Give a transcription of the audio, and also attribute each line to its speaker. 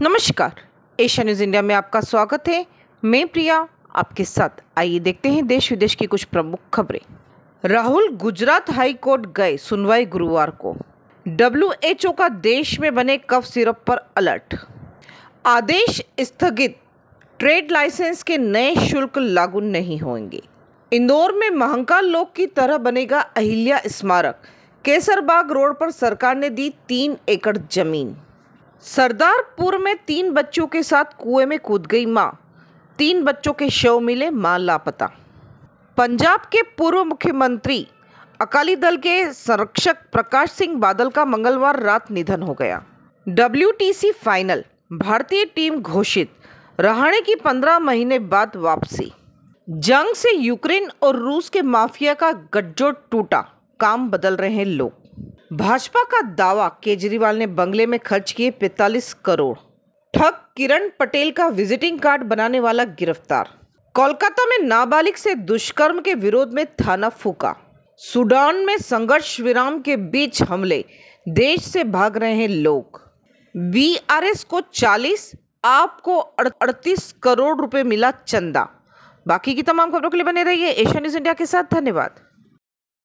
Speaker 1: नमस्कार Asia news India में आपका स्वागत है मैं प्रिया आपके साथ आइए देखते हैं देश विदेश की कुछ प्रमुख खबरें राहुल गुजरात हाई कोर्ट गए सुनवाई गुरुवार को ओ का देश में बने कफ सिरप पर अलर्ट आदेश स्थगित ट्रेड लाइसेंस के नए शुल्क लागू नहीं होंगे इंदौर में महंका लोक की तरह बनेगा अहिल्या स्मारक केसरबाग रोड पर सरकार ने दी तीन एकड़ जमीन सरदारपुर में तीन बच्चों के साथ कुएं में कूद गई मां तीन बच्चों के शव मिले मां लापता पंजाब के पूर्व मुख्यमंत्री अकाली दल के संरक्षक प्रकाश सिंह बादल का मंगलवार रात निधन हो गया डब्ल्यू फाइनल भारतीय टीम घोषित रहाणे की पंद्रह महीने बाद वापसी जंग से यूक्रेन और रूस के माफिया का गठजोड़ टूटा काम बदल रहे लोग भाजपा का दावा केजरीवाल ने बंगले में खर्च किए 45 करोड़ ठग किरण पटेल का विजिटिंग कार्ड बनाने वाला गिरफ्तार कोलकाता में नाबालिग से दुष्कर्म के विरोध में थाना फूका सूडान में संघर्ष विराम के बीच हमले देश से भाग रहे हैं लोग बीआरएस को 40 आपको 38 करोड़ रुपए मिला चंदा बाकी की तमाम खबरों के लिए बने रहिए एशिया न्यूज इंडिया के साथ धन्यवाद